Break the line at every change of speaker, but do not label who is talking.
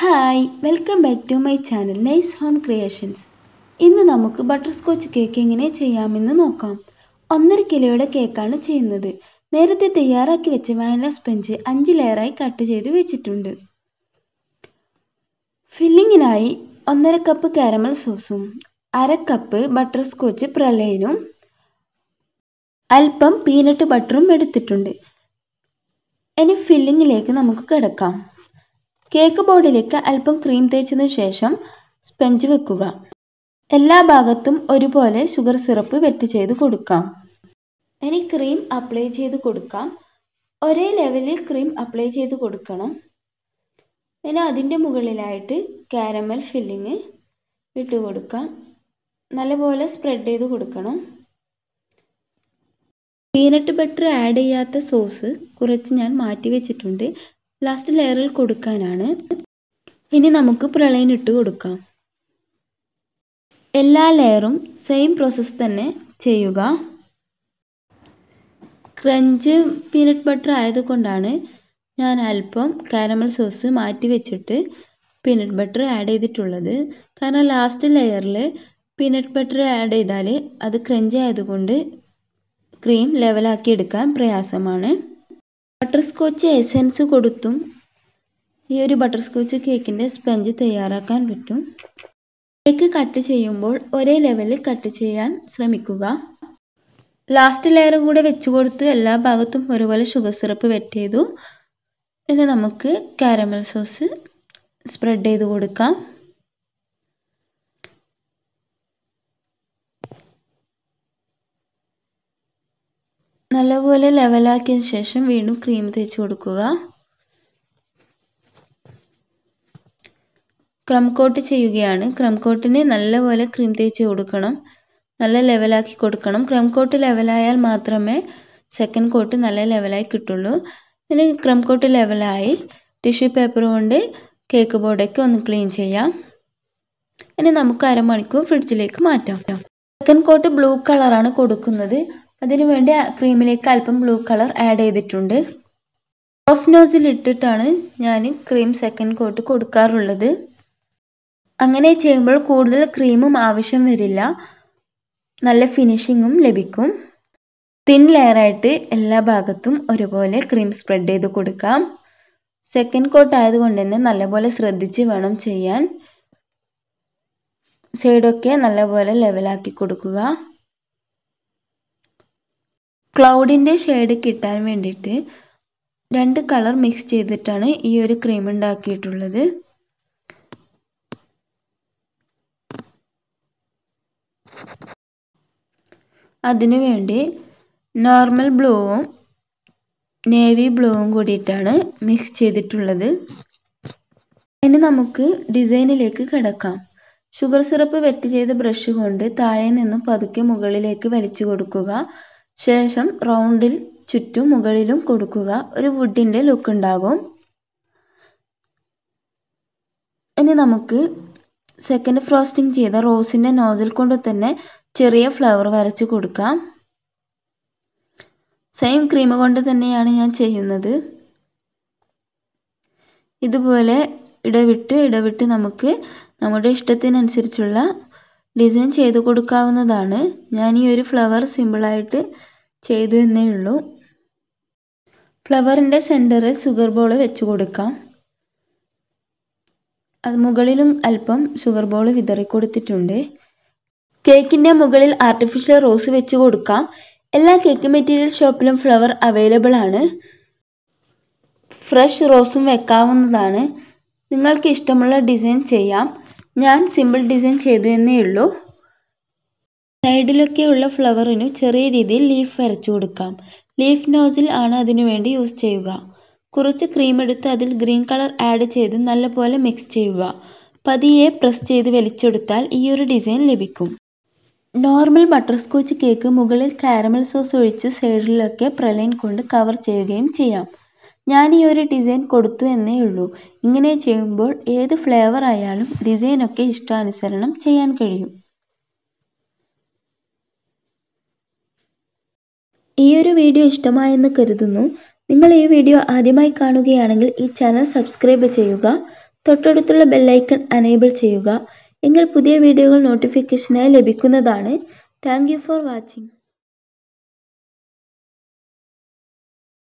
hi welcome back to my channel nice home creations ഇന്ന് നമുക്ക് butter butterscotch cake എങ്ങനെ ചെയ്യാമെന്ന് നോക്കാം ഒന്നര കിലോയുടെ കേക്കാണ് ചെയ്യുന്നത് നേരത്തെ തയ്യാറാക്കി വെച്ച വാനില സ്പഞ്ച് അഞ്ച് ലെയറായി കട്ട് ചെയ്ത് വെച്ചിട്ടുണ്ട് ഫില്ലിങ്ങിനായി ഒന്നര കപ്പ് കാരമൽ സോസും അര കപ്പ് ബട്ടർ സ്കോച്ച് പ്രളയനും അല്പം പീനട്ട് ബട്ടറും എടുത്തിട്ടുണ്ട് ഇനി ഫില്ലിങ്ങിലേക്ക് നമുക്ക് കിടക്കാം കേക്ക് ബോർഡിലേക്ക് അല്പം ക്രീം തേച്ചതിനു ശേഷം സ്പെഞ്ച് വെക്കുക എല്ലാ ഭാഗത്തും ഒരുപോലെ ഷുഗർ സിറപ്പ് വെറ്റ് ചെയ്ത് കൊടുക്കാം ഇനി ക്രീം അപ്ലൈ ചെയ്ത് കൊടുക്കാം ഒരേ ലെവലിൽ ക്രീം അപ്ലൈ ചെയ്ത് കൊടുക്കണം ഇനി അതിൻ്റെ മുകളിലായിട്ട് കാരമൽ ഫില്ലിങ് ഇട്ട് കൊടുക്കാം നല്ലപോലെ സ്പ്രെഡ് ചെയ്ത് കൊടുക്കണം പീനട്ട് ബട്ടർ ആഡ് ചെയ്യാത്ത സോസ് കുറച്ച് ഞാൻ മാറ്റി വെച്ചിട്ടുണ്ട് ലാസ്റ്റ് ലെയറിൽ കൊടുക്കാനാണ് ഇനി നമുക്ക് പ്രളയം ഇട്ട് കൊടുക്കാം എല്ലാ ലെയറും സെയിം പ്രോസസ്സ് തന്നെ ചെയ്യുക ക്രഞ്ച് പീനട്ട് ബട്ടർ ആയതുകൊണ്ടാണ് ഞാൻ അല്പം കാരമൽ സോസ് മാറ്റി വെച്ചിട്ട് പീനട്ട് ബട്ടർ ആഡ് ചെയ്തിട്ടുള്ളത് കാരണം ലാസ്റ്റ് ലെയറിൽ പീനട്ട് ബട്ടർ ആഡ് ചെയ്താൽ അത് ക്രഞ്ച് ആയതുകൊണ്ട് ക്രീം ലെവലാക്കി എടുക്കാൻ പ്രയാസമാണ് ബട്ടർ സ്കോച്ച് എസെൻസ് കൊടുത്തും ഈ ഒരു ബട്ടർ സ്കോച്ച് കേക്കിൻ്റെ സ്പഞ്ച് തയ്യാറാക്കാൻ പറ്റും കേക്ക് കട്ട് ചെയ്യുമ്പോൾ ഒരേ ലെവലിൽ കട്ട് ചെയ്യാൻ ശ്രമിക്കുക ലാസ്റ്റ് ലെയർ കൂടെ വെച്ച് കൊടുത്തു എല്ലാ ഭാഗത്തും ഒരുപോലെ ഷുഗർ സിറപ്പ് വെറ്റ് ചെയ്തു ഇനി നമുക്ക് കാരമൽ സോസ് സ്പ്രെഡ് ചെയ്ത് കൊടുക്കാം നല്ലപോലെ ലെവലാക്കിയ ശേഷം വീണ്ടും ക്രീം തേച്ച് കൊടുക്കുക ക്രം കോട്ട് ചെയ്യുകയാണ് ക്രം കോട്ടിനെ നല്ലപോലെ ക്രീം തേച്ച് കൊടുക്കണം നല്ല ലെവലാക്കി കൊടുക്കണം ക്രം കോട്ട് ലെവലായാൽ മാത്രമേ സെക്കൻഡ് കോട്ട് നല്ല ലെവലായി കിട്ടുള്ളൂ ഇനി ക്രം കോട്ട് ലെവലായി ടിഷ്യൂ പേപ്പർ കൊണ്ട് കേക്ക് ബോർഡൊക്കെ ഒന്ന് ക്ലീൻ ചെയ്യാം ഇനി നമുക്ക് അരമണിക്കൂർ ഫ്രിഡ്ജിലേക്ക് മാറ്റാം സെക്കൻഡ് കോട്ട് ബ്ലൂ കളറാണ് കൊടുക്കുന്നത് അതിനു വേണ്ടി ക്രീമിലേക്ക് അല്പം ബ്ലൂ കളർ ആഡ് ചെയ്തിട്ടുണ്ട് ഓഫ് നോസിൽ ഇട്ടിട്ടാണ് ഞാൻ ക്രീം സെക്കൻഡ് കോട്ട് കൊടുക്കാറുള്ളത് അങ്ങനെ ചെയ്യുമ്പോൾ കൂടുതൽ ക്രീമും ആവശ്യം വരില്ല നല്ല ഫിനിഷിങ്ങും ലഭിക്കും തിൻ ലെയറായിട്ട് എല്ലാ ഭാഗത്തും ഒരുപോലെ ക്രീം സ്പ്രെഡ് ചെയ്ത് കൊടുക്കാം സെക്കൻഡ് കോട്ട് ആയതുകൊണ്ട് തന്നെ നല്ലപോലെ ശ്രദ്ധിച്ച് വേണം ചെയ്യാൻ സൈഡൊക്കെ നല്ലപോലെ ലെവലാക്കി കൊടുക്കുക ക്ലൗഡിൻ്റെ ഷേഡ് കിട്ടാൻ വേണ്ടിയിട്ട് രണ്ട് കളർ മിക്സ് ചെയ്തിട്ടാണ് ഈ ഒരു ക്രീം ഉണ്ടാക്കിയിട്ടുള്ളത് അതിനുവേണ്ടി നോർമൽ ബ്ലൂവും നേവി ബ്ലൂവും കൂടിയിട്ടാണ് മിക്സ് ചെയ്തിട്ടുള്ളത് ഇനി നമുക്ക് ഡിസൈനിലേക്ക് കിടക്കാം ഷുഗർ സിറപ്പ് വെറ്റ് ചെയ്ത ബ്രഷ് കൊണ്ട് താഴെ നിന്നും പതുക്കെ മുകളിലേക്ക് വലിച്ചു കൊടുക്കുക ശേഷം റൗണ്ടിൽ ചുറ്റും മുകളിലും കൊടുക്കുക ഒരു വുഡിൻ്റെ ലുക്ക് ഉണ്ടാകും ഇനി നമുക്ക് സെക്കൻഡ് ഫ്രോസ്റ്റിംഗ് ചെയ്ത റോസിൻ്റെ നോസിൽ കൊണ്ട് തന്നെ ചെറിയ ഫ്ലവർ വരച്ച് കൊടുക്കാം സെയിം ക്രീം കൊണ്ട് തന്നെയാണ് ഞാൻ ചെയ്യുന്നത് ഇതുപോലെ ഇടവിട്ട് ഇടവിട്ട് നമുക്ക് നമ്മുടെ ഇഷ്ടത്തിനനുസരിച്ചുള്ള ഡിസൈൻ ചെയ്തു കൊടുക്കാവുന്നതാണ് ഞാൻ ഈ ഒരു ഫ്ലവർ സിമ്പിളായിട്ട് ചെയ്തു എന്നേ ഉള്ളൂ ഫ്ലവറിൻ്റെ സെൻറ്ററിൽ ഷുഗർ ബോൾ വെച്ച് കൊടുക്കാം അത് മുകളിലും അല്പം ഷുഗർ ബോൾ വിതറി കൊടുത്തിട്ടുണ്ട് കേക്കിൻ്റെ മുകളിൽ ആർട്ടിഫിഷ്യൽ റോസ് വെച്ച് കൊടുക്കാം എല്ലാ കേക്ക് മെറ്റീരിയൽ ഷോപ്പിലും ഫ്ലവർ അവൈലബിൾ ആണ് ഫ്രഷ് റോസും വെക്കാവുന്നതാണ് നിങ്ങൾക്ക് ഇഷ്ടമുള്ള ഡിസൈൻ ചെയ്യാം ഞാൻ സിമ്പിൾ ഡിസൈൻ ചെയ്തു എന്നേ ഉള്ളൂ സൈഡിലൊക്കെയുള്ള ഫ്ലവറിനു ചെറിയ രീതിയിൽ ലീഫ് വരച്ചു കൊടുക്കാം ലീഫ് നോസിൽ ആണ് അതിനു വേണ്ടി യൂസ് ചെയ്യുക കുറച്ച് ക്രീം എടുത്ത് അതിൽ ഗ്രീൻ കളർ ആഡ് ചെയ്ത് നല്ലപോലെ മിക്സ് ചെയ്യുക പതിയെ പ്രസ് ചെയ്ത് വലിച്ചെടുത്താൽ ഈ ഒരു ഡിസൈൻ ലഭിക്കും നോർമൽ ബട്ടർ സ്കോച്ച് കേക്ക് മുകളിൽ കാരമൽ സോസ് ഒഴിച്ച് സൈഡിലൊക്കെ പ്രലൈൻ കൊണ്ട് കവർ ചെയ്യുകയും ചെയ്യാം ഞാൻ ഈ ഒരു ഡിസൈൻ കൊടുത്തു എന്നേ ഉള്ളൂ ഇങ്ങനെ ചെയ്യുമ്പോൾ ഏത് ഫ്ലേവർ ആയാലും ഡിസൈനൊക്കെ ഇഷ്ടാനുസരണം ചെയ്യാൻ കഴിയും ഈ ഒരു വീഡിയോ ഇഷ്ടമായെന്ന് കരുതുന്നു നിങ്ങൾ ഈ വീഡിയോ ആദ്യമായി കാണുകയാണെങ്കിൽ ഈ ചാനൽ സബ്സ്ക്രൈബ് ചെയ്യുക തൊട്ടടുത്തുള്ള ബെല്ലൈക്കൺ അനേബിൾ ചെയ്യുക എങ്കിൽ പുതിയ വീഡിയോകൾ നോട്ടിഫിക്കേഷനായി ലഭിക്കുന്നതാണ് താങ്ക് ഫോർ വാച്ചിങ്